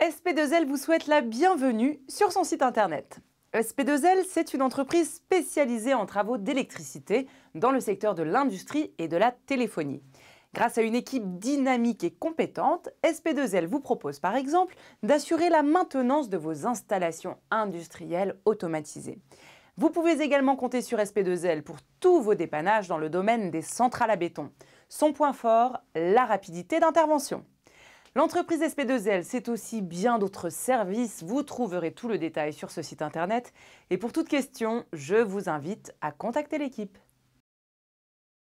SP2L vous souhaite la bienvenue sur son site internet. SP2L, c'est une entreprise spécialisée en travaux d'électricité dans le secteur de l'industrie et de la téléphonie. Grâce à une équipe dynamique et compétente, SP2L vous propose par exemple d'assurer la maintenance de vos installations industrielles automatisées. Vous pouvez également compter sur SP2L pour tous vos dépannages dans le domaine des centrales à béton. Son point fort, la rapidité d'intervention. L'entreprise SP2L, c'est aussi bien d'autres services. Vous trouverez tout le détail sur ce site internet. Et pour toute question, je vous invite à contacter l'équipe.